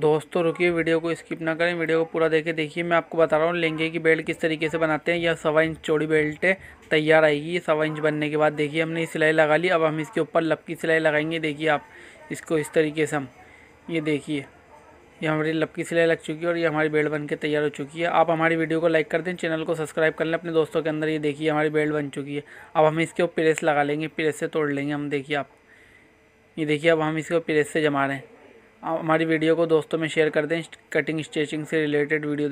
दोस्तों रुकिए वीडियो को स्किप ना करें वीडियो को पूरा देखे देखिए मैं आपको बता रहा हूँ लेंगे की बेल्ट किस तरीके से बनाते हैं यह सवा इंच चौड़ी बेल्ट तैयार आएगी ये सवा इंच बनने के बाद देखिए हमने सिलाई लगा ली अब हम इसके ऊपर लपकी सिलाई लगाएंगे देखिए आप इसको इस तरीके से हम ये देखिए ये हमारी लपकी सिलाई लग चुकी है और ये हमारी बेल्ट बन तैयार हो चुकी है आप हमारी वीडियो को लाइक कर दें चैनल को सब्सक्राइब कर लें अपने दोस्तों के अंदर ये देखिए हमारी बेल्ट बन चुकी है अब हम इसके ऊपर प्रेस लगा लेंगे प्रेस से तोड़ लेंगे हम देखिए आप ये देखिए अब हम इसको प्रेस से जमा रहे हैं हमारी वीडियो को दोस्तों में शेयर कर दें कटिंग स्टिचिंग से रिलेटेड वीडियो